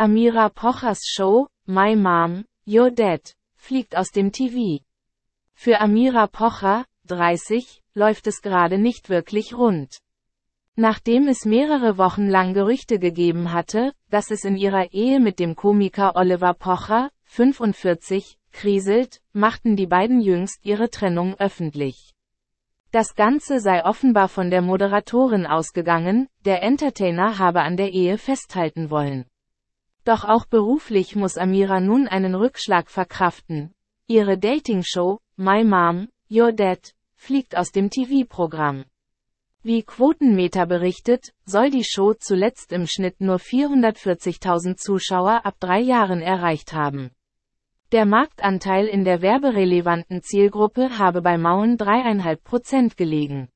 Amira Pochers Show, My Mom, Your Dad, fliegt aus dem TV. Für Amira Pocher, 30, läuft es gerade nicht wirklich rund. Nachdem es mehrere Wochen lang Gerüchte gegeben hatte, dass es in ihrer Ehe mit dem Komiker Oliver Pocher, 45, kriselt, machten die beiden jüngst ihre Trennung öffentlich. Das Ganze sei offenbar von der Moderatorin ausgegangen, der Entertainer habe an der Ehe festhalten wollen. Doch auch beruflich muss Amira nun einen Rückschlag verkraften. Ihre Dating-Show, My Mom, Your Dad, fliegt aus dem TV-Programm. Wie Quotenmeter berichtet, soll die Show zuletzt im Schnitt nur 440.000 Zuschauer ab drei Jahren erreicht haben. Der Marktanteil in der werberelevanten Zielgruppe habe bei Mauen 3,5 Prozent gelegen.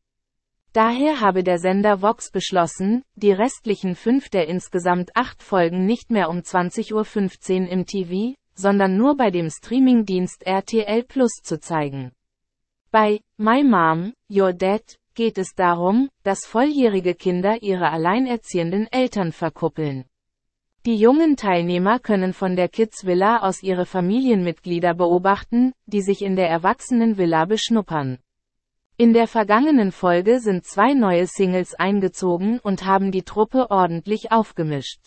Daher habe der Sender Vox beschlossen, die restlichen fünf der insgesamt acht Folgen nicht mehr um 20.15 Uhr im TV, sondern nur bei dem Streamingdienst RTL Plus zu zeigen. Bei My Mom, Your Dad geht es darum, dass volljährige Kinder ihre alleinerziehenden Eltern verkuppeln. Die jungen Teilnehmer können von der Kids Villa aus ihre Familienmitglieder beobachten, die sich in der erwachsenen Villa beschnuppern. In der vergangenen Folge sind zwei neue Singles eingezogen und haben die Truppe ordentlich aufgemischt.